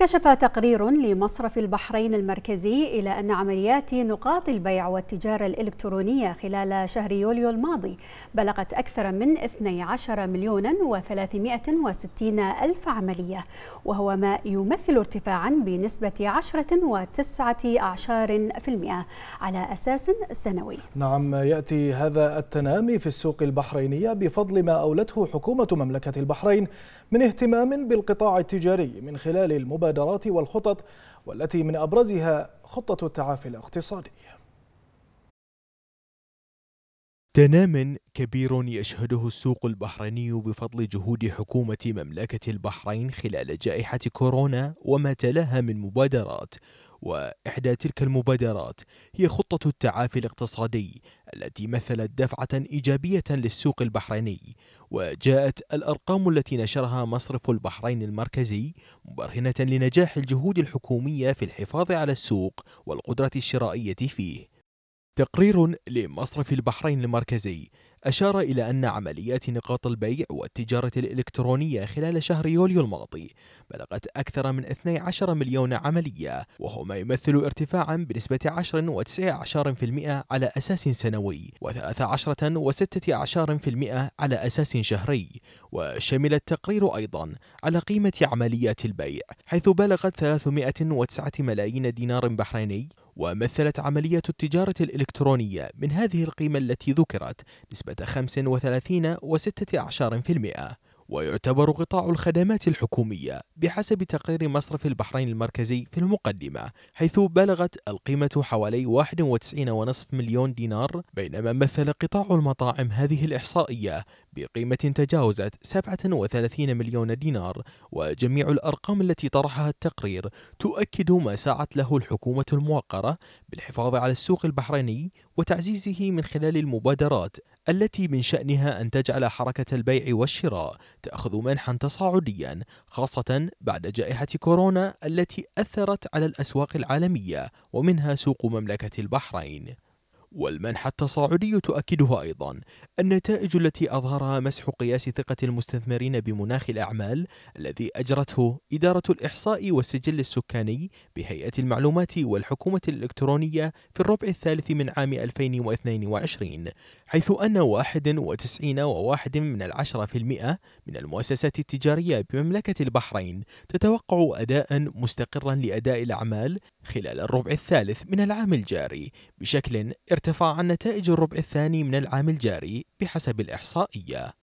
كشف تقرير لمصرف البحرين المركزي إلى أن عمليات نقاط البيع والتجارة الإلكترونية خلال شهر يوليو الماضي بلغت أكثر من 12 مليون و360 ألف عملية وهو ما يمثل ارتفاعا بنسبة 10.9% على أساس سنوي نعم يأتي هذا التنامي في السوق البحرينية بفضل ما أولته حكومة مملكة البحرين من اهتمام بالقطاع التجاري من خلال المبادرة المبادرات والخطط والتي من أبرزها خطة التعافي الاقتصادي تنام كبير يشهده السوق البحريني بفضل جهود حكومة مملكة البحرين خلال جائحة كورونا وما تلاها من مبادرات وإحدى تلك المبادرات هي خطة التعافي الاقتصادي التي مثلت دفعة إيجابية للسوق البحريني وجاءت الأرقام التي نشرها مصرف البحرين المركزي مبرهنة لنجاح الجهود الحكومية في الحفاظ على السوق والقدرة الشرائية فيه تقرير لمصرف البحرين المركزي أشار إلى أن عمليات نقاط البيع والتجارة الإلكترونية خلال شهر يوليو الماضي بلغت أكثر من 12 مليون عملية وهو ما يمثل ارتفاعا بنسبة 10.9% على أساس سنوي و13 علي أساس شهري وشمل التقرير أيضا على قيمة عمليات البيع حيث بلغت 309 ملايين دينار بحريني ومثلت عملية التجارة الإلكترونية من هذه القيمة التي ذكرت نسبة 35 و ويعتبر قطاع الخدمات الحكومية بحسب تقرير مصرف البحرين المركزي في المقدمة حيث بلغت القيمة حوالي 91.5 مليون دينار بينما مثل قطاع المطاعم هذه الإحصائية بقيمة تجاوزت 37 مليون دينار وجميع الأرقام التي طرحها التقرير تؤكد ما سعت له الحكومة الموقرة بالحفاظ على السوق البحريني وتعزيزه من خلال المبادرات التي من شأنها أن تجعل حركة البيع والشراء تأخذ منحا تصاعديا خاصة بعد جائحة كورونا التي أثرت على الأسواق العالمية ومنها سوق مملكة البحرين والمنحة التصاعدي تؤكدها أيضا النتائج التي أظهرها مسح قياس ثقة المستثمرين بمناخ الأعمال الذي أجرته إدارة الإحصاء والسجل السكاني بهيئة المعلومات والحكومة الإلكترونية في الربع الثالث من عام 2022 حيث أن 91 وواحد من العشرة في المئة من المؤسسات التجارية بمملكة البحرين تتوقع أداء مستقرا لأداء الأعمال خلال الربع الثالث من العام الجاري بشكل ارتفع عن نتائج الربع الثاني من العام الجاري بحسب الإحصائية